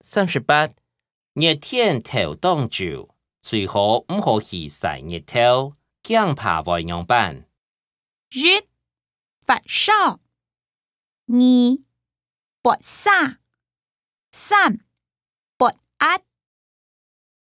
三十八，热天头当潮，最好唔好迟晒热头，惊怕会凉斑。一发烧，二发烧，三。